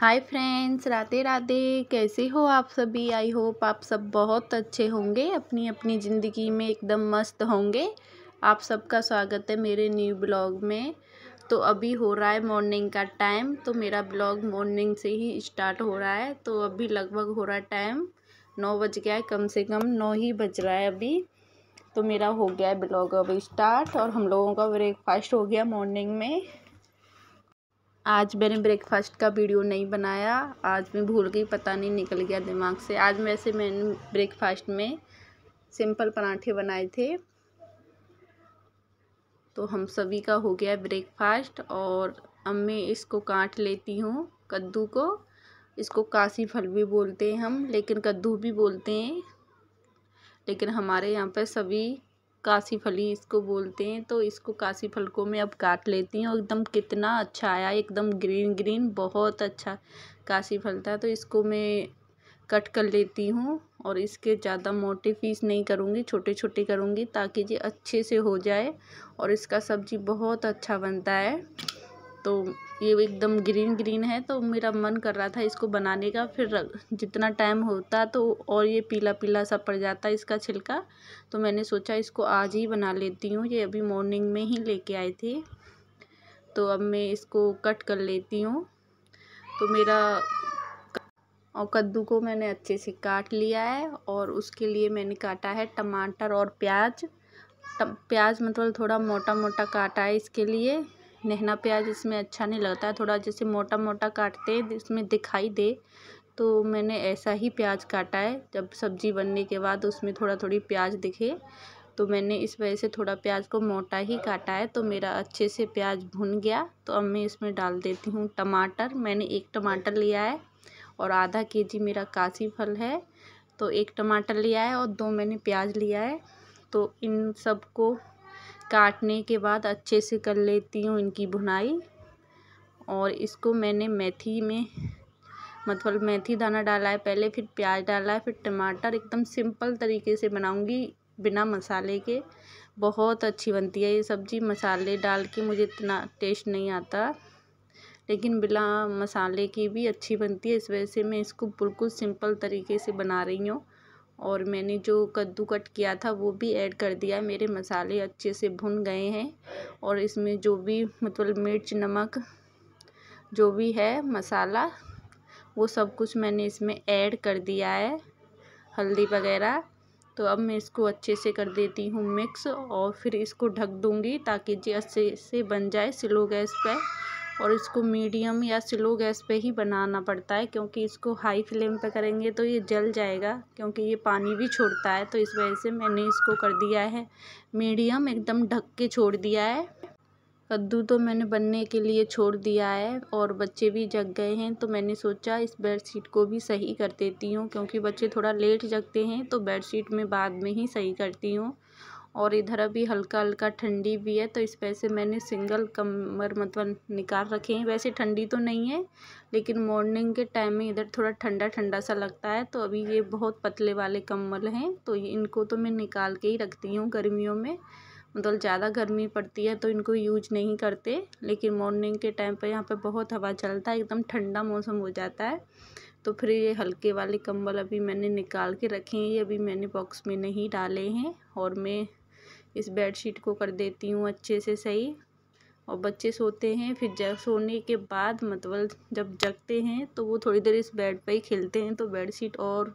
Hi friends Radhe Radhe कैसे हो आप सभी आई होप आप सब बहुत अच्छे होंगे अपनी अपनी ज़िंदगी में एकदम मस्त होंगे आप सबका स्वागत है मेरे न्यू ब्लॉग में तो अभी हो रहा है मॉर्निंग का टाइम तो मेरा ब्लॉग मॉर्निंग से ही स्टार्ट हो रहा है तो अभी लगभग हो रहा है टाइम नौ बज गया है कम से कम नौ ही बज रहा है अभी तो मेरा हो गया है ब्लॉग अभी स्टार्ट और हम लोगों का ब्रेकफास्ट हो गया मॉर्निंग में आज मैंने ब्रेकफास्ट का वीडियो नहीं बनाया आज मैं भूल गई पता नहीं निकल गया दिमाग से आज वैसे मैंने ब्रेकफास्ट में सिंपल पराठे बनाए थे तो हम सभी का हो गया ब्रेकफास्ट और अब मैं इसको काट लेती हूँ कद्दू को इसको काशी फल भी बोलते हैं हम लेकिन कद्दू भी बोलते हैं लेकिन हमारे यहाँ पर सभी कासी फली इसको बोलते हैं तो इसको काशी फल को मैं अब काट लेती हूँ एकदम कितना अच्छा आया एकदम ग्रीन ग्रीन बहुत अच्छा कासी फल था तो इसको मैं कट कर लेती हूँ और इसके ज़्यादा मोटे पीस नहीं करूँगी छोटे छोटे करूँगी ताकि ये अच्छे से हो जाए और इसका सब्ज़ी बहुत अच्छा बनता है तो ये एकदम ग्रीन ग्रीन है तो मेरा मन कर रहा था इसको बनाने का फिर जितना टाइम होता तो और ये पीला पीला सा पड़ जाता इसका छिलका तो मैंने सोचा इसको आज ही बना लेती हूँ ये अभी मॉर्निंग में ही लेके आए थे तो अब मैं इसको कट कर लेती हूँ तो मेरा और कद्दू को मैंने अच्छे से काट लिया है और उसके लिए मैंने काटा है टमाटर और प्याज प्याज मतलब थोड़ा मोटा मोटा काटा है इसके लिए नहना प्याज़ इसमें अच्छा नहीं लगता है थोड़ा जैसे मोटा मोटा काटते हैं इसमें दिखाई दे तो मैंने ऐसा ही प्याज काटा है जब सब्ज़ी बनने के बाद उसमें थोड़ा थोड़ी प्याज दिखे तो मैंने इस वजह से थोड़ा प्याज को मोटा ही काटा है तो मेरा अच्छे से प्याज भुन गया तो अब मैं इसमें डाल देती हूँ टमाटर मैंने एक टमाटर लिया है और आधा के जी मेरा काशी फल है तो एक टमाटर लिया है और दो मैंने प्याज लिया है तो इन सब को काटने के बाद अच्छे से कर लेती हूँ इनकी भुनाई और इसको मैंने मेथी में मतलब मेथी दाना डाला है पहले फिर प्याज डाला है फिर टमाटर एकदम सिंपल तरीके से बनाऊंगी बिना मसाले के बहुत अच्छी बनती है ये सब्ज़ी मसाले डाल के मुझे इतना टेस्ट नहीं आता लेकिन बिना मसाले की भी अच्छी बनती है इस वजह से मैं इसको बिल्कुल सिंपल तरीके से बना रही हूँ और मैंने जो कद्दू कट किया था वो भी ऐड कर दिया मेरे मसाले अच्छे से भुन गए हैं और इसमें जो भी मतलब मिर्च नमक जो भी है मसाला वो सब कुछ मैंने इसमें ऐड कर दिया है हल्दी वगैरह तो अब मैं इसको अच्छे से कर देती हूँ मिक्स और फिर इसको ढक दूँगी ताकि जी अच्छे से बन जाए स्लो गैस पर और इसको मीडियम या स्लो गैस पे ही बनाना पड़ता है क्योंकि इसको हाई फ्लेम पे करेंगे तो ये जल जाएगा क्योंकि ये पानी भी छोड़ता है तो इस वजह से मैंने इसको कर दिया है मीडियम एकदम ढक के छोड़ दिया है कद्दू तो मैंने बनने के लिए छोड़ दिया है और बच्चे भी जग गए हैं तो मैंने सोचा इस बेडशीट को भी सही कर देती हूँ क्योंकि बच्चे थोड़ा लेट जगते हैं तो बेडशीट में बाद में ही सही करती हूँ और इधर अभी हल्का हल्का ठंडी भी है तो इस वैसे मैंने सिंगल कमर मतलब निकाल रखे हैं वैसे ठंडी तो नहीं है लेकिन मॉर्निंग के टाइम में इधर थोड़ा ठंडा ठंडा सा लगता है तो अभी ये बहुत पतले वाले कम्बल हैं तो इनको तो मैं निकाल के ही रखती हूँ गर्मियों में मतलब ज़्यादा गर्मी पड़ती है तो इनको यूज नहीं करते लेकिन मॉर्निंग के टाइम पर यहाँ पर बहुत हवा चलता है एकदम ठंडा मौसम हो जाता है तो फिर ये हल्के वाले कंबल अभी मैंने निकाल के रखे हैं ये अभी मैंने बॉक्स में नहीं डाले हैं और मैं इस बेडशीट को कर देती हूँ अच्छे से सही और बच्चे सोते हैं फिर जग सोने के बाद मतलब जब जगते हैं तो वो थोड़ी देर इस बेड पर ही खेलते हैं तो बेडशीट और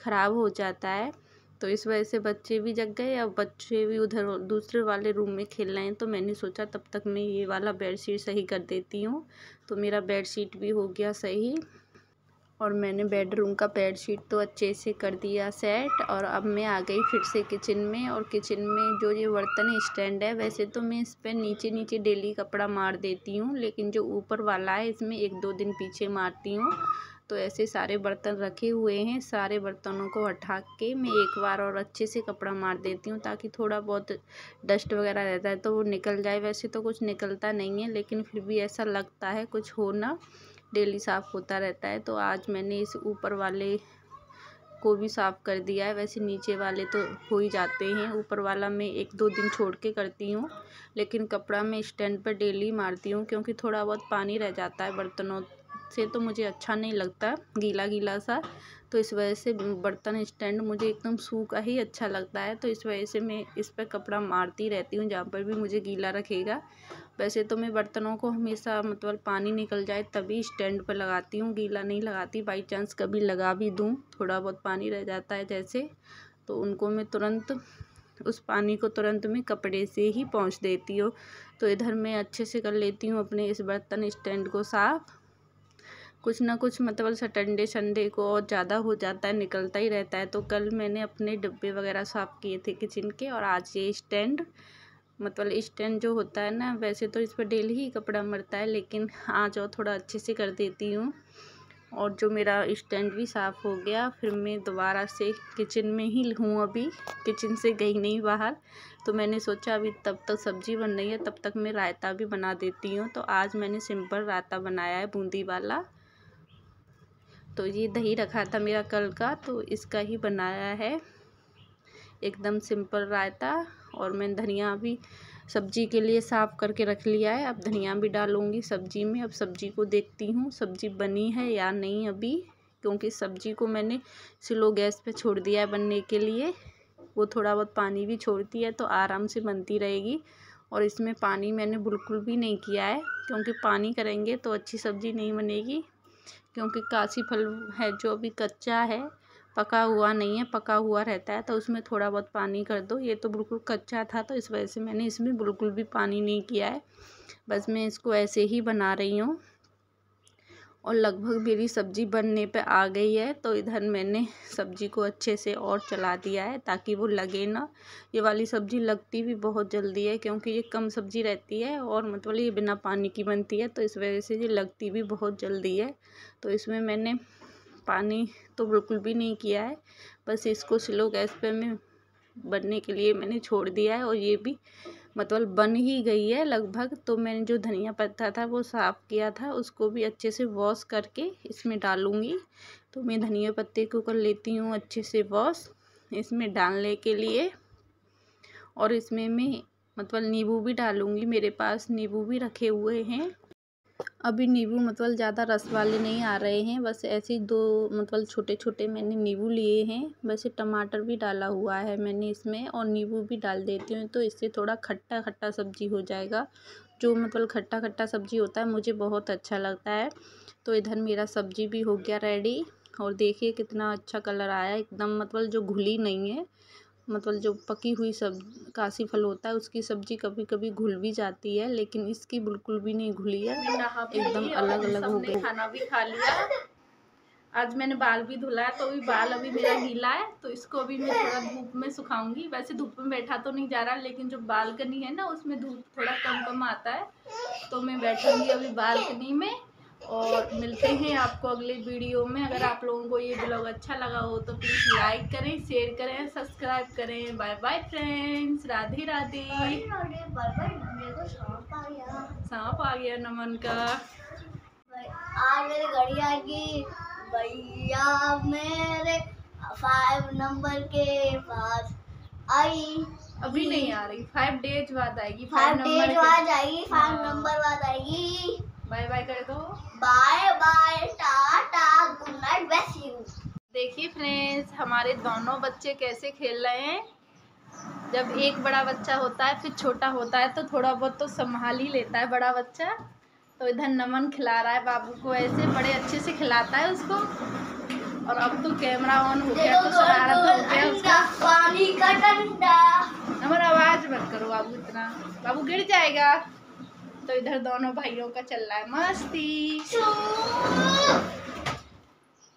ख़राब हो जाता है तो इस वजह से बच्चे भी जग गए और बच्चे भी उधर दूसरे वाले रूम में खेल रहे हैं तो मैंने सोचा तब तक मैं ये वाला बेडशीट सही कर देती हूँ तो मेरा बेडशीट भी हो गया सही और मैंने बेडरूम का बेड शीट तो अच्छे से कर दिया सेट और अब मैं आ गई फिर से किचन में और किचन में जो ये बर्तन स्टैंड है वैसे तो मैं इस पर नीचे नीचे डेली कपड़ा मार देती हूँ लेकिन जो ऊपर वाला है इसमें एक दो दिन पीछे मारती हूँ तो ऐसे सारे बर्तन रखे हुए हैं सारे बर्तनों को हटा के मैं एक बार और अच्छे से कपड़ा मार देती हूँ ताकि थोड़ा बहुत डस्ट वगैरह रहता है तो वो निकल जाए वैसे तो कुछ निकलता नहीं है लेकिन फिर भी ऐसा लगता है कुछ होना डेली साफ़ होता रहता है तो आज मैंने इस ऊपर वाले को भी साफ़ कर दिया है वैसे नीचे वाले तो हो ही जाते हैं ऊपर वाला मैं एक दो दिन छोड़ के करती हूँ लेकिन कपड़ा मैं स्टैंड पर डेली मारती हूँ क्योंकि थोड़ा बहुत पानी रह जाता है बर्तनों से तो मुझे अच्छा नहीं लगता गीला गीला सा तो इस वजह से बर्तन स्टैंड मुझे एकदम सूखा ही अच्छा लगता है तो इस वजह से मैं इस पर कपड़ा मारती रहती हूँ जहाँ पर भी मुझे गीला रखेगा वैसे तो मैं बर्तनों को हमेशा मतलब पानी निकल जाए तभी स्टैंड पर लगाती हूँ गीला नहीं लगाती बाई चांस कभी लगा भी दूँ थोड़ा बहुत पानी रह जाता है जैसे तो उनको मैं तुरंत उस पानी को तुरंत मैं कपड़े से ही पहुँच देती हूँ तो इधर मैं अच्छे से कर लेती हूँ अपने इस बर्तन स्टैंड को साफ़ कुछ ना कुछ मतलब सटरडे संडे को और ज़्यादा हो जाता है निकलता ही रहता है तो कल मैंने अपने डिब्बे वगैरह साफ़ किए थे किचन के और आज ये स्टैंड मतलब स्टैंड जो होता है ना वैसे तो इस पर डेली ही कपड़ा मरता है लेकिन आज और थोड़ा अच्छे से कर देती हूँ और जो मेरा स्टैंड भी साफ़ हो गया फिर मैं दोबारा से किचन में ही हूँ अभी किचन से गई नहीं बाहर तो मैंने सोचा अभी तब तक सब्ज़ी बन रही है तब तक मैं रायता भी बना देती हूँ तो आज मैंने सिंपल रायता बनाया है बूंदी वाला तो ये दही रखा था मेरा कल का तो इसका ही बनाया है एकदम सिंपल रायता और मैं धनिया भी सब्जी के लिए साफ़ करके रख लिया है अब धनिया भी डालूंगी सब्जी में अब सब्जी को देखती हूँ सब्जी बनी है या नहीं अभी क्योंकि सब्जी को मैंने स्लो गैस पे छोड़ दिया है बनने के लिए वो थोड़ा बहुत पानी भी छोड़ती है तो आराम से बनती रहेगी और इसमें पानी मैंने बिल्कुल भी नहीं किया है क्योंकि पानी करेंगे तो अच्छी सब्ज़ी नहीं बनेगी क्योंकि काशी फल है जो अभी कच्चा है पका हुआ नहीं है पका हुआ रहता है तो उसमें थोड़ा बहुत पानी कर दो ये तो बिल्कुल कच्चा था तो इस वजह से मैंने इसमें बिल्कुल भी पानी नहीं किया है बस मैं इसको ऐसे ही बना रही हूँ और लगभग मेरी सब्ज़ी बनने पे आ गई है तो इधर मैंने सब्ज़ी को अच्छे से और चला दिया है ताकि वो लगे ना ये वाली सब्ज़ी लगती भी बहुत जल्दी है क्योंकि ये कम सब्ज़ी रहती है और मतलब ये बिना पानी की बनती है तो इस वजह से ये लगती भी बहुत जल्दी है तो इसमें मैंने पानी तो बिल्कुल भी नहीं किया है बस इसको स्लो गैस पे मैं बनने के लिए मैंने छोड़ दिया है और ये भी मतलब बन ही गई है लगभग तो मैंने जो धनिया पत्ता था वो साफ़ किया था उसको भी अच्छे से वॉश करके इसमें डालूँगी तो मैं धनिया पत्ते को कर लेती हूँ अच्छे से वॉश इसमें डालने के लिए और इसमें मैं मतलब नींबू भी डालूँगी मेरे पास नींबू भी रखे हुए हैं अभी नींबू मतलब ज़्यादा रस वाले नहीं आ रहे हैं बस ऐसे ही दो मतलब छोटे छोटे मैंने नींबू लिए हैं वैसे टमाटर भी डाला हुआ है मैंने इसमें और नींबू भी डाल देती हूँ तो इससे थोड़ा खट्टा खट्टा सब्ज़ी हो जाएगा जो मतलब खट्टा खट्टा सब्ज़ी होता है मुझे बहुत अच्छा लगता है तो इधर मेरा सब्ज़ी भी हो गया रेडी और देखिए कितना अच्छा कलर आया एकदम मतलब जो घुली नहीं है मतलब जो पकी हुई सब कासी फल होता है उसकी सब्जी कभी कभी घुल भी जाती है लेकिन इसकी बिल्कुल भी नहीं घुली है एकदम अलग अलग हो गई खाना भी खा लिया आज मैंने बाल भी धुला है तो अभी बाल अभी मेरा गीला है तो इसको अभी मैं थोड़ा धूप में सुखाऊंगी वैसे धूप में बैठा तो नहीं जा रहा लेकिन जो बालकनी है ना उसमें धूप थोड़ा कम कम आता है तो मैं बैठूंगी अभी बालकनी में और मिलते हैं आपको अगले वीडियो में अगर आप लोगों को ये ब्लॉग अच्छा लगा हो तो प्लीज़ लाइक करें शेयर करें सब्सक्राइब करें bye bye friends Radhe Radhe सांप आ गया नमन का आज भैया मेरे फाइव नंबर के पास आई अभी नहीं आ रही फाइव डेज बाद आएगी फाइव डेज बाद आएगी फाइव हाँ। नंबर बाद आएगी बाय बाय कर दो बाय बाय टाटा गुड नाइट बेस यू देखिए फ्रेंड्स हमारे दोनों बच्चे कैसे खेल रहे हैं जब एक बड़ा बच्चा होता है फिर छोटा होता है तो थोड़ा बहुत तो संभाल ही लेता है बड़ा बच्चा तो इधर नमन खिला रहा है बाबू को ऐसे बड़े अच्छे से खिलाता है उसको और अब तो कैमरा ऑन हो गया तो शरारत तो हो गया उसका पानी का डंडा नमन आवाज़ मत करो बाबू इतना बाबू गिर जाएगा तो इधर दोनों भाइयों का चल रहा है मस्ती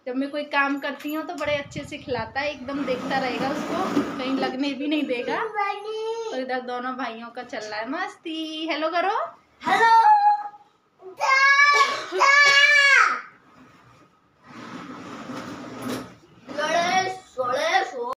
जब मैं कोई काम करती हूँ तो बड़े अच्छे से खिलाता है एकदम देखता रहेगा उसको कहीं लगने भी नहीं देगा तो इधर दोनों भाइयों का चल रहा है मस्ती हेलो करो हेलो